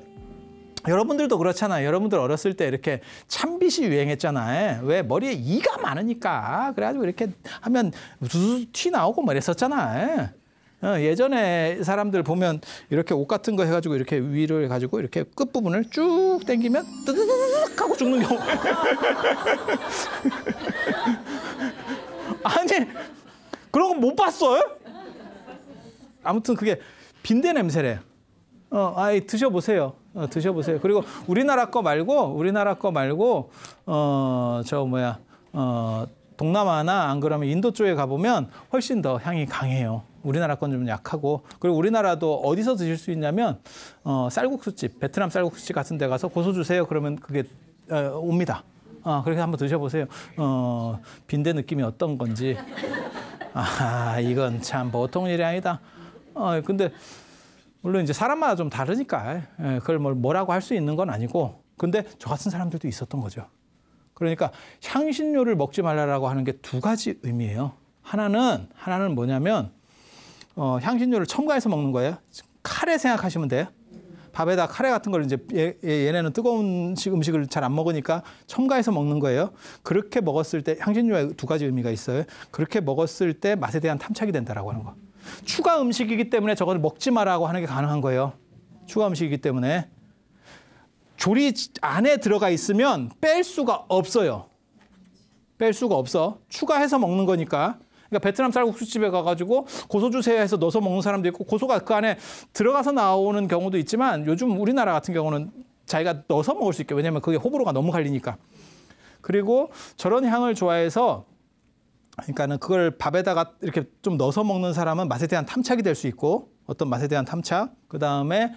여러분들도 그렇잖아요. 여러분들 어렸을 때 이렇게 참빗이 유행했잖아요. 왜 머리에 이가 많으니까 그래가지고 이렇게 하면 티 나오고 뭐 이랬었잖아요. 어, 예전에 사람들 보면 이렇게 옷 같은 거 해가지고 이렇게 위를 가지고 이렇게 끝 부분을 쭉 당기면 뜨드득 하고 죽는 경우. 아니 그런 거 못 봤어요? 아무튼 그게 빈대 냄새래. 어, 아이 드셔보세요. 어, 드셔보세요. 그리고 우리나라 거 말고 우리나라 거 말고 어저 뭐야 어 동남아나 안 그러면 인도 쪽에 가보면 훨씬 더 향이 강해요. 우리나라 건 좀 약하고 그리고 우리나라도 어디서 드실 수 있냐면 어, 쌀국수집 베트남 쌀국수집 같은 데 가서 고소 주세요 그러면 그게 어, 옵니다. 어, 그렇게 한번 드셔보세요. 어, 빈대 느낌이 어떤 건지. 아 이건 참 보통 일이 아니다. 어, 근데 물론 이제 사람마다 좀 다르니까 예, 그걸 뭘 뭐라고 할 수 있는 건 아니고 근데 저 같은 사람들도 있었던 거죠. 그러니까 향신료를 먹지 말라라고 하는 게 두 가지 의미예요. 하나는 하나는 뭐냐면 어, 향신료를 첨가해서 먹는 거예요. 카레 생각하시면 돼요. 밥에다 카레 같은 걸 이제 얘, 네는 뜨거운 음식을 잘 안 먹으니까 첨가해서 먹는 거예요. 그렇게 먹었을 때 향신료의 두 가지 의미가 있어요. 그렇게 먹었을 때 맛에 대한 탐착이 된다라고 하는 거. 추가 음식이기 때문에 저걸 먹지 마라고 하는 게 가능한 거예요. 추가 음식이기 때문에. 조리 안에 들어가 있으면 뺄 수가 없어요. 뺄 수가 없어. 추가해서 먹는 거니까. 그러니까 베트남 쌀국수집에 가가지고 고소 주세요 해서 넣어서 먹는 사람도 있고 고소가 그 안에 들어가서 나오는 경우도 있지만 요즘 우리나라 같은 경우는 자기가 넣어서 먹을 수 있게 왜냐면 그게 호불호가 너무 갈리니까. 그리고 저런 향을 좋아해서 그러니까는 그걸 밥에다가 이렇게 좀 넣어서 먹는 사람은 맛에 대한 탐착이 될 수 있고 어떤 맛에 대한 탐착 그 다음에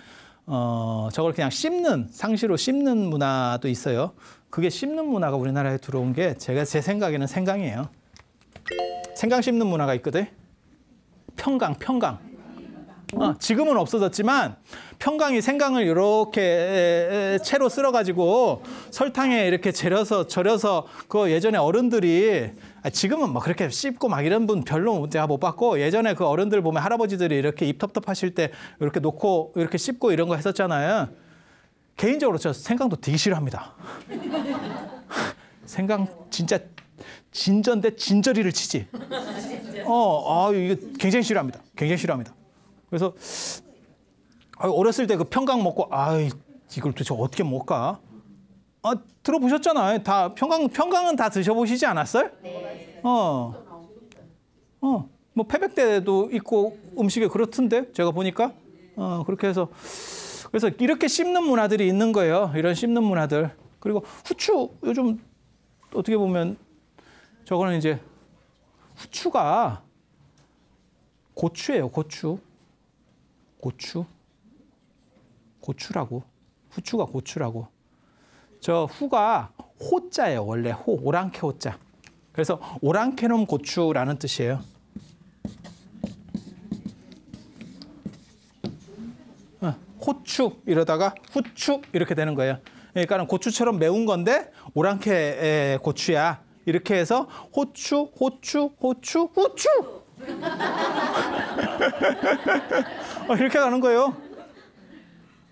어 저걸 그냥 씹는 상시로 씹는 문화도 있어요. 그게 씹는 문화가 우리나라에 들어온 게 제가 제 생각에는 생강이에요. 생강 씹는 문화가 있거든. 평강, 평강. 어, 지금은 없어졌지만 평강이 생강을 이렇게 채로 쓸어가지고 설탕에 이렇게 절여서 절여서 그 예전에 어른들이 아, 지금은 뭐 그렇게 씹고 막 이런 분 별로 제가 못 봤고 예전에 그 어른들 보면 할아버지들이 이렇게 입 텁텁하실 때 이렇게 놓고 이렇게 씹고 이런 거 했었잖아요. 개인적으로 저 생강도 되게 싫어합니다. 생강 진짜 진전데 진저리를 치지. 어, 아, 이거 굉장히 싫어합니다. 굉장히 싫어합니다. 그래서 아, 어렸을 때 그 평강 먹고 아 이걸 도대체 어떻게 먹을까? 어, 들어보셨잖아요. 다 평강 평강은 다 드셔보시지 않았어요? 네. 어. 어. 뭐 패백대도 있고 음식에 그렇던데 제가 보니까 어 그렇게 해서 그래서 이렇게 씹는 문화들이 있는 거예요. 이런 씹는 문화들. 그리고 후추 요즘 어떻게 보면 저거는 이제 후추가 고추예요. 고추. 고추. 고추라고. 후추가 고추라고. 저 후가 호자예요. 원래 호 오랑캐 호자. 그래서 오랑캐놈 고추라는 뜻이에요. 어, 호추 이러다가 후추 이렇게 되는 거예요. 그러니까 는 고추처럼 매운 건데 오랑캐 고추야. 이렇게 해서 호추, 호추, 호추, 호추. 어, 이렇게 가는 거예요.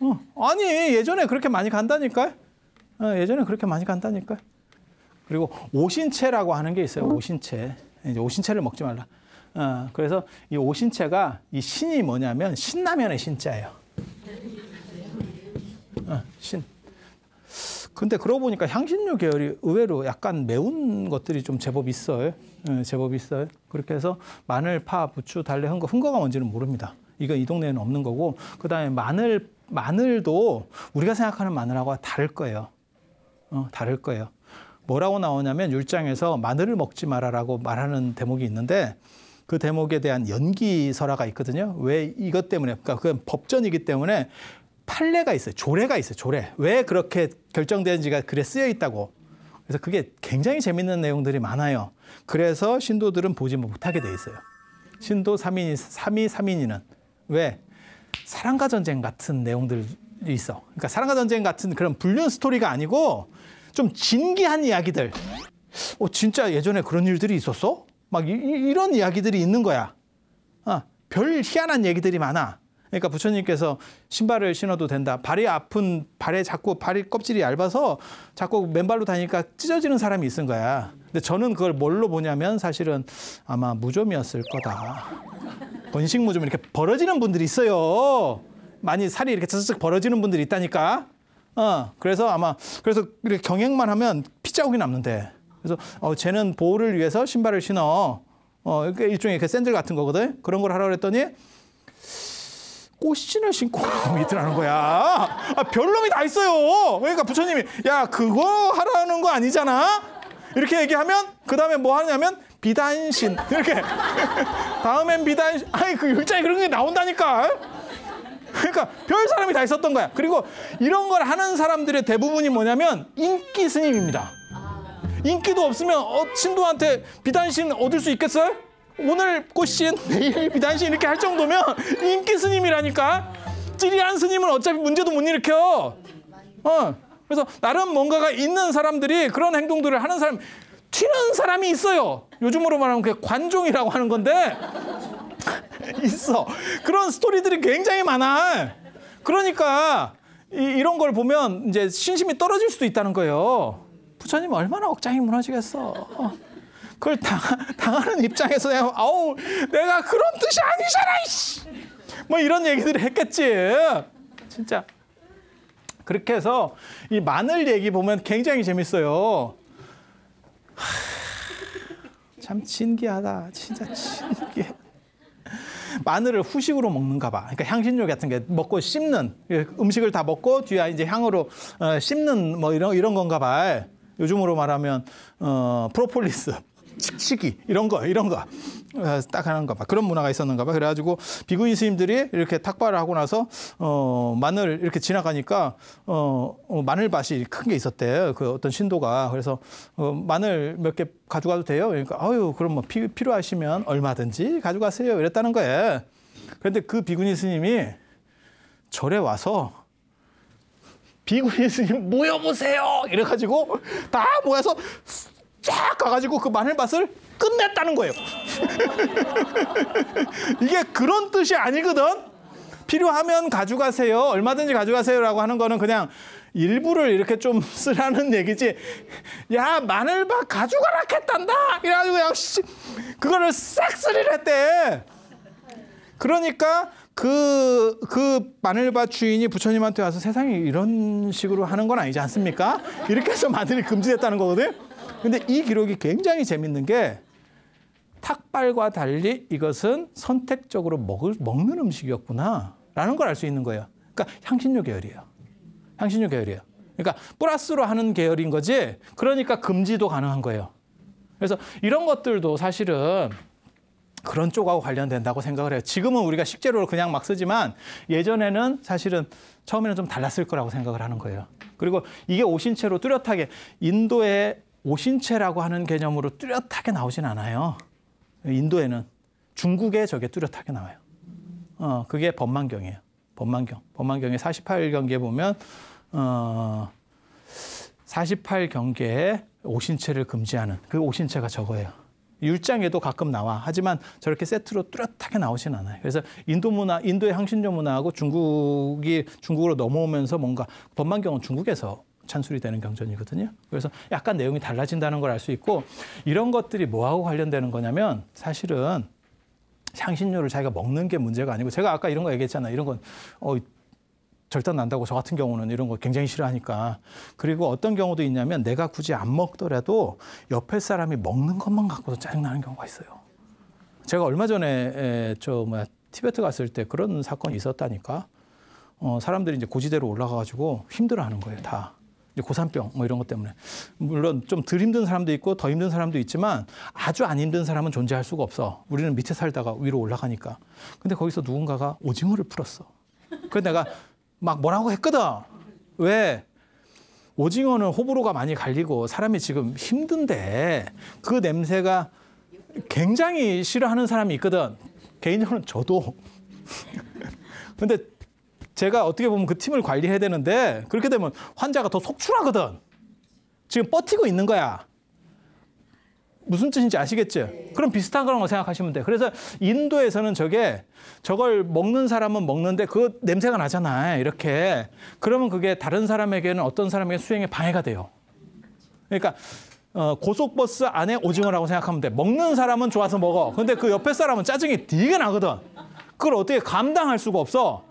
어, 아니 예전에 그렇게 많이 간다니까요. 어, 예전에 그렇게 많이 간다니까. 그리고 오신채라고 하는 게 있어요. 오신채. 이제 오신채를 먹지 말라. 어, 그래서 이 오신채가 이 신이 뭐냐면 신라면의 신자예요. 어, 신. 근데 그러고 보니까 향신료 계열이 의외로 약간 매운 것들이 좀 제법 있어요. 예, 제법 있어요. 그렇게 해서 마늘, 파, 부추, 달래, 흥거, 흥거가 뭔지는 모릅니다. 이건 이 동네에는 없는 거고, 그 다음에 마늘, 마늘도 우리가 생각하는 마늘하고 다를 거예요. 어, 다를 거예요. 뭐라고 나오냐면 율장에서 마늘을 먹지 말아라고 말하는 대목이 있는데 그 대목에 대한 연기 설화가 있거든요. 왜 이것 때문에 그러니까 그건 법전이기 때문에 판례가 있어요. 조례가 있어요. 조례. 왜 그렇게 결정되지가 글에 쓰여 있다고. 그래서 그게 굉장히 재밌는 내용들이 많아요. 그래서 신도들은 보지 못하게 돼 있어요. 신도 3인, 3위 3인이는 왜 사랑과 전쟁 같은 내용들이 있어. 그러니까 사랑과 전쟁 같은 그런 불륜 스토리가 아니고 좀 진기한 이야기들. 어, 진짜 예전에 그런 일들이 있었어? 막 이, 런 이야기들이 있는 거야. 아, 별 희한한 얘기들이 많아. 그러니까 부처님께서 신발을 신어도 된다. 발이 아픈 발에 자꾸 발이 껍질이 얇아서 자꾸 맨발로 다니까 니 찢어지는 사람이 있은 거야. 근데 저는 그걸 뭘로 보냐면 사실은 아마 무좀이었을 거다. 번식 무좀 이렇게 벌어지는 분들이 있어요. 많이 살이 이렇게 쩍쩍 벌어지는 분들이 있다니까. 어, 그래서 아마 그래서 이렇게 경행만 하면 피자국이 남는데 그래서 어, 쟤는 보호를 위해서 신발을 신어 어, 이렇게 일종의 이 샌들 같은 거거든 그런 걸 하라 그랬더니 꽃신을 신고 있더라는 거야. 아, 별놈이 다 있어요. 그러니까 부처님이 야 그거 하라는 거 아니잖아. 이렇게 얘기하면 그 다음에 뭐 하냐면 비단신 이렇게 다음엔 비단신 아니 그 글자에 그런 게 나온다니까. 그러니까 별 사람이 다 있었던 거야. 그리고 이런 걸 하는 사람들의 대부분이 뭐냐면 인기 스님입니다. 인기도 없으면 어, 신도한테 비단신 얻을 수 있겠어요? 오늘 꽃신, 내일 비단신 이렇게 할 정도면 인기 스님이라니까. 찌리한 스님은 어차피 문제도 못 일으켜. 어. 그래서 나름 뭔가가 있는 사람들이 그런 행동들을 하는 사람 튀는 사람이 있어요. 요즘으로 말하면 그게 관종이라고 하는 건데 있어. 그런 스토리들이 굉장히 많아. 그러니까 이, 런걸 보면 이제 신심이 떨어질 수도 있다는 거예요. 부처님 얼마나 억장이 무너지겠어. 그걸 당하, 당하는 입장에서 내가 아우 내가 그런 뜻이 아니잖아. 이씨. 뭐 이런 얘기들을 했겠지. 진짜. 그렇게 해서 이 마늘 얘기 보면 굉장히 재밌어요. 하, 참진기하다 진짜 진기해 마늘을 후식으로 먹는가 봐. 그러니까 향신료 같은 게 먹고 씹는 예, 음식을 다 먹고 뒤에 이제 향으로 어, 씹는 뭐 이런 이런 건가 봐. 요즘으로 말하면 어 프로폴리스 칙칙이 이런 거 이런 거딱 어, 하는가 봐 그런 문화가 있었는가 봐 그래가지고 비구니 스님들이 이렇게 탁발을 하고 나서 어 마늘 이렇게 지나가니까 어, 어 마늘밭이 큰 게 있었대 요그 어떤 신도가 그래서 어, 마늘 몇 개 가져가도 돼요 그러니까 아유 그럼 뭐 피, 필요하시면 얼마든지 가져가세요 이랬다는 거예요 그런데 그 비구니 스님이 절에 와서 비구니 스님 모여보세요 이래가지고 다 모여서 쫙 가가지고 그 마늘밭을 끝냈다는 거예요. 이게 그런 뜻이 아니거든. 필요하면 가져가세요. 얼마든지 가져가세요라고 하는 거는 그냥 일부를 이렇게 좀 쓰라는 얘기지. 야, 마늘밭 가져가라 했단다. 이래가지고 그냥 그거를 싹쓸이를 했대. 그러니까 그, 그 마늘밭 주인이 부처님한테 와서 세상에 이런 식으로 하는 건 아니지 않습니까? 이렇게 해서 마늘이 금지됐다는 거거든. 근데 이 기록이 굉장히 재밌는 게 탁발과 달리 이것은 선택적으로 먹을, 먹는 음식이었구나. 라는 걸 알 수 있는 거예요. 그러니까 향신료 계열이에요. 향신료 계열이에요. 그러니까 플러스로 하는 계열인 거지. 그러니까 금지도 가능한 거예요. 그래서 이런 것들도 사실은 그런 쪽하고 관련된다고 생각을 해요. 지금은 우리가 식재료를 그냥 막 쓰지만 예전에는 사실은 처음에는 좀 달랐을 거라고 생각을 하는 거예요. 그리고 이게 오신 채로 뚜렷하게 인도의 오신체라고 하는 개념으로 뚜렷하게 나오진 않아요. 인도에는 중국에 저게 뚜렷하게 나와요. 어, 그게 법만경이에요. 법만경. 법만경의 4 8경기 보면 어 48경계에 오신체를 금지하는 그 오신체가 저거예요. 율장에도 가끔 나와. 하지만 저렇게 세트로 뚜렷하게 나오진 않아요. 그래서 인도 문화, 인도의 향신료 문화하고 중국이 중국으로 넘어오면서 뭔가 법만경은 중국에서 찬술이 되는 경전이거든요. 그래서 약간 내용이 달라진다는 걸 알 수 있고 이런 것들이 뭐하고 관련되는 거냐면 사실은 향신료를 자기가 먹는 게 문제가 아니고 제가 아까 이런 거 얘기했잖아요. 이런 건 어, 절단 난다고 저 같은 경우는 이런 거 굉장히 싫어하니까 그리고 어떤 경우도 있냐면 내가 굳이 안 먹더라도 옆에 사람이 먹는 것만 갖고도 짜증나는 경우가 있어요. 제가 얼마 전에 저 뭐야 티베트 갔을 때 그런 사건이 있었다니까 어, 사람들이 이제 고지대로 올라가가지고 힘들어하는 거예요 다 고산병 뭐 이런 것 때문에 물론 좀 덜 힘든 사람도 있고 더 힘든 사람도 있지만 아주 안 힘든 사람은 존재할 수가 없어. 우리는 밑에 살다가 위로 올라가니까. 근데 거기서 누군가가 오징어를 풀었어. 그래서 내가 막 뭐라고 했거든. 왜? 오징어는 호불호가 많이 갈리고 사람이 지금 힘든데 그 냄새가 굉장히 싫어하는 사람이 있거든. 개인적으로는 저도. 근데 제가 어떻게 보면 그 팀을 관리해야 되는데 그렇게 되면 환자가 더 속출하거든. 지금 버티고 있는 거야. 무슨 뜻인지 아시겠지? 그럼 비슷한 거라고 생각하시면 돼. 그래서 인도에서는 저게 저걸 먹는 사람은 먹는데 그 냄새가 나잖아. 이렇게. 그러면 그게 다른 사람에게는 어떤 사람에게 수행에 방해가 돼요. 그러니까 어, 고속버스 안에 오징어라고 생각하면 돼. 먹는 사람은 좋아서 먹어. 근데 그 옆에 사람은 짜증이 되게 나거든. 그걸 어떻게 감당할 수가 없어.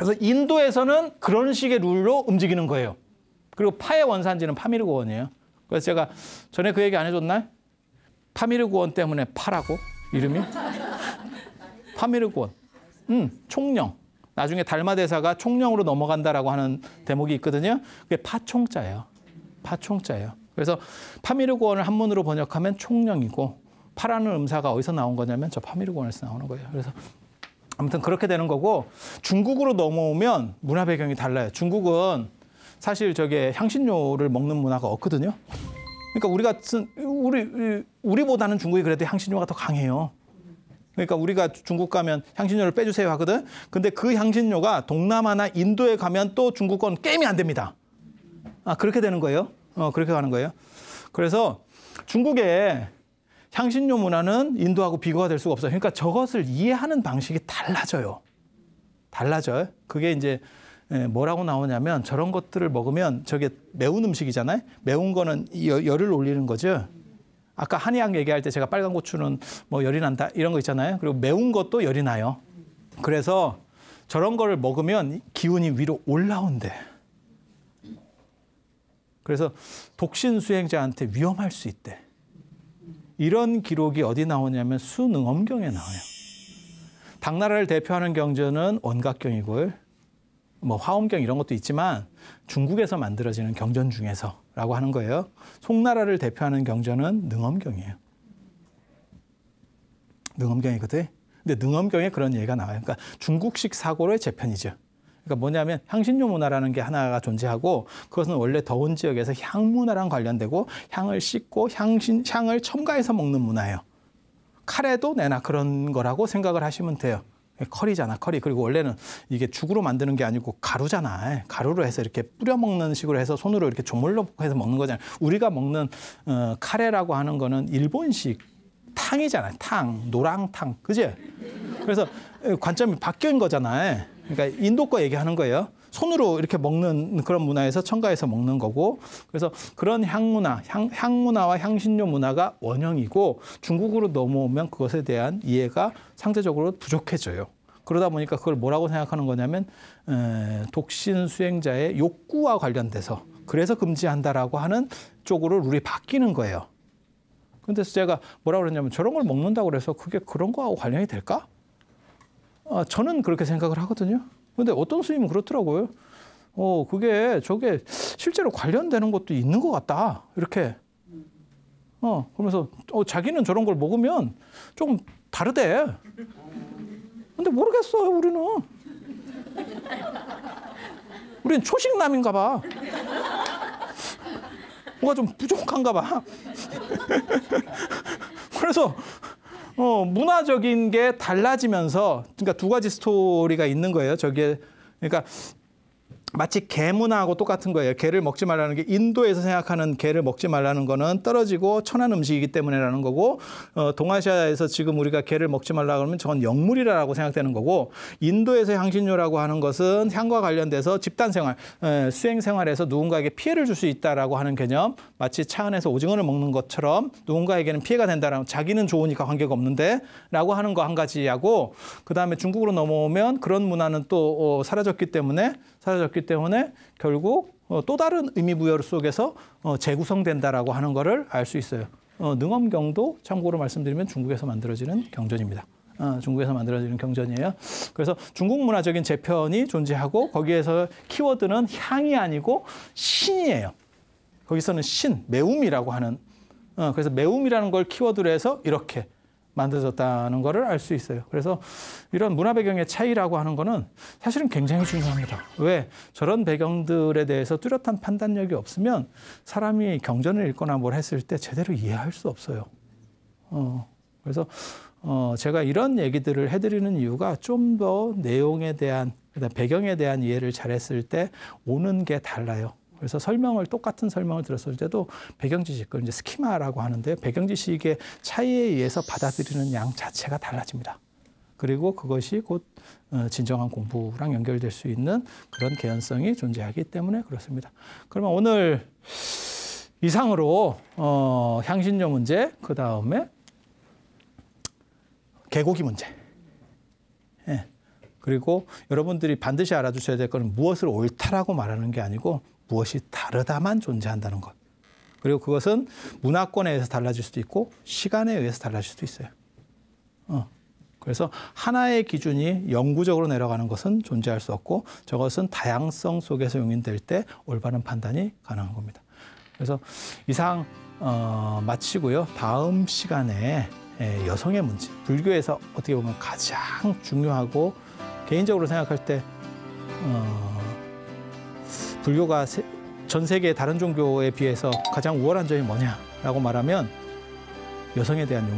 그래서 인도에서는 그런 식의 룰로 움직이는 거예요. 그리고 파의 원산지는 파미르고원이에요. 그래서 제가 전에 그 얘기 안해줬나 파미르고원 때문에 파라고 이름이 파미르고원. 음, 총령. 나중에 달마 대사가 총령으로 넘어간다라고 하는 대목이 있거든요. 그게 파총자예요. 파총자예요. 그래서 파미르고원을 한문으로 번역하면 총령이고 파라는 음사가 어디서 나온 거냐면 저 파미르고원에서 나오는 거예요. 그래서 아무튼 그렇게 되는 거고 중국으로 넘어오면 문화 배경이 달라요. 중국은 사실 저게 향신료를 먹는 문화가 없거든요. 그러니까 우리 가 우리 우리보다는 중국이 그래도 향신료가 더 강해요. 그러니까 우리가 중국 가면 향신료를 빼주세요 하거든. 근데 그 향신료가 동남아나 인도에 가면 또 중국 은 게임이 안 됩니다. 아 그렇게 되는 거예요. 어 그렇게 가는 거예요. 그래서 중국에 향신료 문화는 인도하고 비교가 될 수가 없어요. 그러니까 저것을 이해하는 방식이 달라져요. 달라져요. 그게 이제 예, 뭐라고 나오냐면 저런 것들을 먹으면 저게 매운 음식이잖아요. 매운 거는 열을 올리는 거죠. 아까 한의학 얘기할 때 제가 빨간 고추는 뭐 열이 난다 이런 거 있잖아요. 그리고 매운 것도 열이 나요. 그래서 저런 거를 먹으면 기운이 위로 올라온대. 그래서 독신 수행자한테 위험할 수 있대. 이런 기록이 어디 나오냐면 수능엄경에 나와요. 당나라를 대표하는 경전은 원각경이고요. 뭐 화엄경 이런 것도 있지만 중국에서 만들어지는 경전 중에서라고 하는 거예요. 송나라를 대표하는 경전은 능엄경이에요. 능엄경이거든. 근데 능엄경에 그런 예가 나와요. 그러니까 중국식 사고의 재편이죠. 그러니까 뭐냐면 향신료 문화라는 게 하나가 존재하고 그것은 원래 더운 지역에서 향 문화랑 관련되고 향을 씻고 향신 향을 첨가해서 먹는 문화예요. 카레도 내나 그런 거라고 생각을 하시면 돼요. 커리잖아, 예, 커리. 그리고 원래는 이게 죽으로 만드는 게 아니고 가루잖아. 예, 가루로 해서 이렇게 뿌려 먹는 식으로 해서 손으로 이렇게 조물로 해서 먹는 거잖아. 우리가 먹는 어, 카레라고 하는 거는 일본식 탕이잖아. 탕, 노랑탕, 그지? 그래서 예, 관점이 바뀐 거잖아. 그러니까 인도 거 얘기하는 거예요. 손으로 이렇게 먹는 그런 문화에서 첨가해서 먹는 거고 그래서 그런 향문화, 향, 향문화와 향신료 문화가 원형이고 중국으로 넘어오면 그것에 대한 이해가 상대적으로 부족해져요. 그러다 보니까 그걸 뭐라고 생각하는 거냐면 에, 독신 수행자의 욕구와 관련돼서 그래서 금지한다라고 하는 쪽으로 룰이 바뀌는 거예요. 근데 제가 뭐라 그랬냐면 저런 걸 먹는다고 그래서 그게 그런 거하고 관련이 될까? 아, 저는 그렇게 생각을 하거든요. 근데 어떤 스님은 그렇더라고요. 어, 그게 저게 실제로 관련되는 것도 있는 것 같다. 이렇게. 어, 그러면서 어, 자기는 저런 걸 먹으면 조금 다르대. 근데 모르겠어요, 우리는. 우린 초식남인가 봐. 뭐가 좀 부족한가 봐. 그래서 어, 문화적인 게 달라지면서 그러니까 두 가지 스토리가 있는 거예요. 저게 그러니까 마치 개 문화하고 똑같은 거예요. 개를 먹지 말라는 게 인도에서 생각하는 개를 먹지 말라는 거는 떨어지고 천한 음식이기 때문에라는 거고 어, 동아시아에서 지금 우리가 개를 먹지 말라 그러면 저건 역물이라고 생각되는 거고 인도에서 향신료라고 하는 것은 향과 관련돼서 집단 생활, 에, 수행 생활에서 누군가에게 피해를 줄 수 있다라고 하는 개념 마치 차 안에서 오징어를 먹는 것처럼 누군가에게는 피해가 된다라는 자기는 좋으니까 관계가 없는데라고 하는 거 한 가지하고 그다음에 중국으로 넘어오면 그런 문화는 또 어, 사라졌기 때문에 사라졌기 때문에 결국 어, 또 다른 의미 부여 속에서 어, 재구성된다라고 하는 것을 알 수 있어요. 어, 능엄경도 참고로 말씀드리면 중국에서 만들어지는 경전입니다. 아, 중국에서 만들어지는 경전이에요. 그래서 중국 문화적인 재편이 존재하고 거기에서 키워드는 향이 아니고 신이에요. 거기서는 신, 매움이라고 하는. 그래서 매움이라는 걸 키워드로 해서 이렇게 만들어졌다는 것을 알 수 있어요. 그래서 이런 문화 배경의 차이라고 하는 거는 사실은 굉장히 중요합니다. 왜 저런 배경들에 대해서 뚜렷한 판단력이 없으면 사람이 경전을 읽거나 뭘 했을 때 제대로 이해할 수 없어요. 어, 그래서 어, 제가 이런 얘기들을 해드리는 이유가 좀 더 내용에 대한 배경에 대한 이해를 잘했을 때 오는 게 달라요. 그래서 설명을 똑같은 설명을 들었을 때도 배경 지식, 을 이제 스키마라고 하는데 배경 지식의 차이에 의해서 받아들이는 양 자체가 달라집니다. 그리고 그것이 곧 어, 진정한 공부랑 연결될 수 있는 그런 개연성이 존재하기 때문에 그렇습니다. 그러면 오늘 이상으로 어, 향신료 문제, 그 다음에 개고기 문제. 예. 그리고 여러분들이 반드시 알아두셔야 될 것은 무엇을 옳다라고 말하는 게 아니고 무엇이 다르다만 존재한다는 것. 그리고 그것은 문화권에 의해서 달라질 수도 있고 시간에 의해서 달라질 수도 있어요. 어. 그래서 하나의 기준이 영구적으로 내려가는 것은 존재할 수 없고 저것은 다양성 속에서 용인될 때 올바른 판단이 가능한 겁니다. 그래서 이상 어, 마치고요. 다음 시간에 예, 여성의 문제, 불교에서 어떻게 보면 가장 중요하고 개인적으로 생각할 때 어, 불교가 세, 전 세계 다른 종교에 비해서 가장 우월한 점이 뭐냐라고 말하면 여성에 대한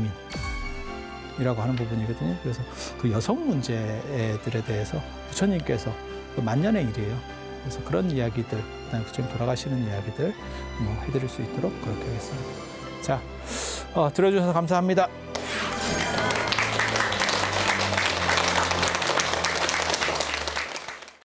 용인이라고 하는 부분이거든요. 그래서 그 여성 문제들에 대해서 부처님께서 그 만년의 일이에요. 그래서 그런 이야기들, 그다음에 부처님 돌아가시는 이야기들 뭐 해드릴 수 있도록 그렇게 하겠습니다. 자, 어, 들어주셔서 감사합니다.